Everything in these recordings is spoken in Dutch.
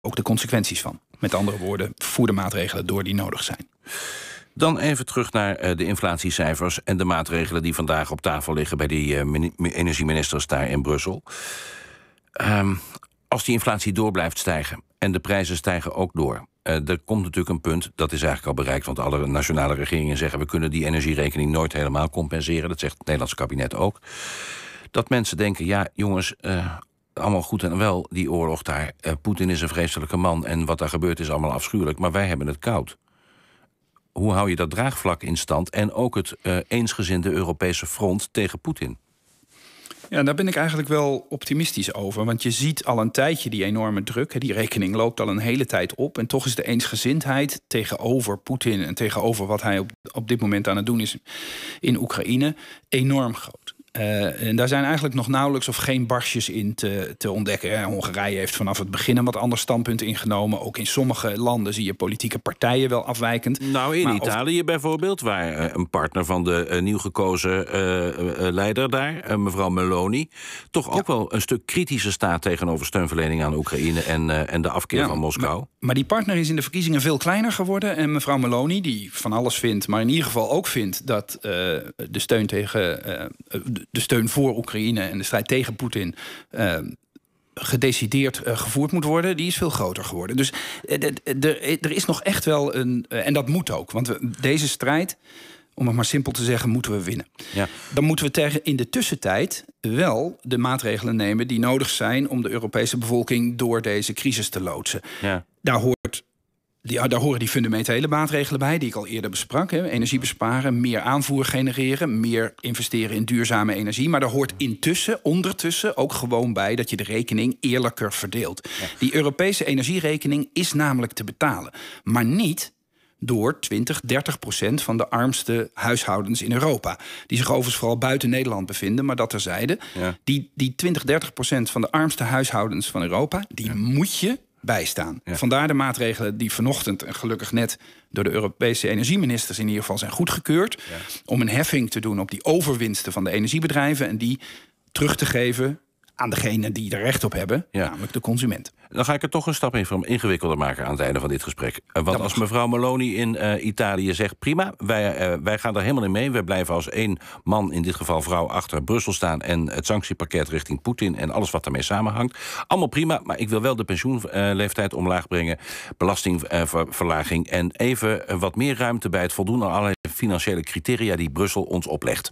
ook de consequenties van. Met andere woorden, voer de maatregelen door die nodig zijn. Dan even terug naar eh, de inflatiecijfers en de maatregelen die vandaag op tafel liggen bij die eh, energieministers daar in Brussel. Ehm, als die inflatie door blijft stijgen en de prijzen stijgen ook door, eh, er komt natuurlijk een punt, dat is eigenlijk al bereikt, want alle nationale regeringen zeggen we kunnen die energierekening nooit helemaal compenseren. Dat zegt het Nederlandse kabinet ook. Dat mensen denken, ja jongens, allemaal goed en wel, die oorlog daar. Eh, Poetin is een vreselijke man en wat daar gebeurt is allemaal afschuwelijk. Maar wij hebben het koud. Hoe hou je dat draagvlak in stand? En ook het eh, eensgezinde Europese front tegen Poetin. Ja, daar ben ik eigenlijk wel optimistisch over. Want je ziet al een tijdje die enorme druk. Die rekening loopt al een hele tijd op. En toch is de eensgezindheid tegenover Poetin en tegenover wat hij op, op dit moment aan het doen is in Oekraïne enorm groot. Eh, en daar zijn eigenlijk nog nauwelijks of geen barsjes in te, te ontdekken. Hongarije heeft vanaf het begin een wat ander standpunt ingenomen. Ook in sommige landen zie je politieke partijen wel afwijkend. Nou, in Italië bijvoorbeeld, waar eh, een partner van de eh, nieuw gekozen leider daar, mevrouw Meloni, toch ook wel een stuk kritischer staat tegenover steunverlening aan Oekraïne en, en de afkeer van Moskou. Maar, maar, die partner is in de verkiezingen veel kleiner geworden. En mevrouw Meloni, die van alles vindt, maar in ieder geval ook vindt dat de steun tegen de steun voor Oekraïne en de strijd tegen Poetin ehm, gedecideerd eh, gevoerd moet worden, die is veel groter geworden. Dus eh, er is nog echt wel een. Eh, en dat moet ook. Want we, deze strijd, om het maar simpel te zeggen, moeten we winnen. Ja. Dan moeten we tegen in de tussentijd wel de maatregelen nemen die nodig zijn om de Europese bevolking door deze crisis te loodsen. Ja. Daar hoort die, ah, daar horen die fundamentele maatregelen bij, die ik al eerder besprak. Hè. Energie besparen, meer aanvoer genereren, meer investeren in duurzame energie. Maar daar hoort intussen, ondertussen ook gewoon bij dat je de rekening eerlijker verdeelt. Die Europese energierekening is namelijk te betalen, maar niet door 20, 30 procent van de armste huishoudens in Europa. Die zich overigens vooral buiten Nederland bevinden, maar dat terzijde. Ja. Die, die 20, 30 procent van de armste huishoudens van Europa, die moet je bijstaan. Vandaar de maatregelen die vanochtend en gelukkig net door de Europese energieministers in ieder geval zijn goedgekeurd. Om een heffing te doen op die overwinsten van de energiebedrijven en die terug te geven aan degene die er recht op hebben, namelijk de consument. Dan ga ik het toch een stap ingewikkelder maken aan het einde van dit gesprek. Eh, want als mevrouw Meloni in eh, Italië zegt: prima, wij, eh, wij gaan er helemaal in mee. Wij blijven als één man, in dit geval vrouw, achter Brussel staan. En het sanctiepakket richting Poetin en alles wat daarmee samenhangt. Allemaal prima, maar ik wil wel de pensioenleeftijd omlaag brengen. Belastingverlaging. En even wat meer ruimte bij het voldoen aan allerlei financiële criteria die Brussel ons oplegt.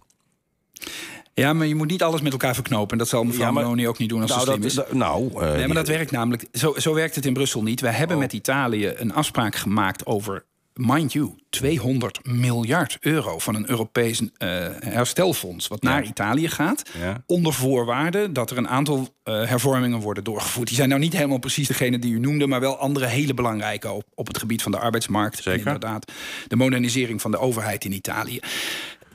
Ja, maar je moet niet alles met elkaar verknopen. En dat zal mevrouw ja, ook niet doen als nou, ze is. nou, eh, nee, maar dat werkt namelijk... Zo, zo werkt het in Brussel niet. We hebben oh. met Italië een afspraak gemaakt over... Mind you, 200 miljard euro van een Europees eh, herstelfonds. wat naar Italië gaat. onder voorwaarde dat er een aantal eh, hervormingen worden doorgevoerd. Die zijn nou niet helemaal precies degene die u noemde. maar wel andere hele belangrijke op, op het gebied van de arbeidsmarkt. Zeker. inderdaad, de modernisering van de overheid in Italië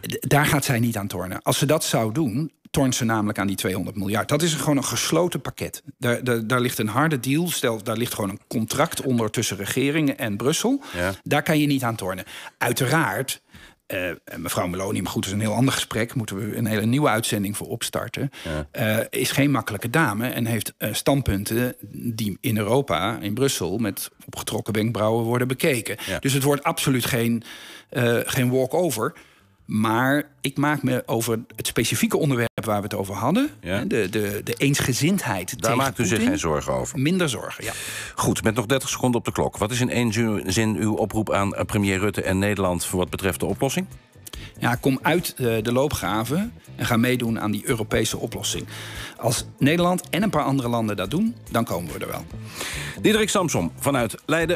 daar gaat zij niet aan tornen. Als ze dat zou doen, tornt ze namelijk aan die 200 miljard. Dat is gewoon een gesloten pakket. Daar, daar, ligt een harde deal. Stel, daar ligt gewoon een contract onder tussen regeringen en Brussel. Daar kan je niet aan tornen. Uiteraard. Eh, mevrouw Meloni, maar goed, is een heel ander gesprek. Moeten we een hele nieuwe uitzending voor opstarten. Eh, is geen makkelijke dame en heeft eh, standpunten die in Europa, in Brussel, met opgetrokken wenkbrauwen worden bekeken. Dus het wordt absoluut geen, geen walk-over. Maar ik maak me over het specifieke onderwerp waar we het over hadden. Ja. De, de, de eensgezindheid. Daar maakt u zich geen zorgen over. Minder zorgen, ja. Goed, met nog 30 seconden op de klok. Wat is in één zin uw oproep aan eh, premier Rutte en Nederland voor wat betreft de oplossing? Ja, kom uit eh, de loopgraven en ga meedoen aan die Europese oplossing. Als Nederland en een paar andere landen dat doen, dan komen we er wel. Diederik Samsom vanuit Leiden.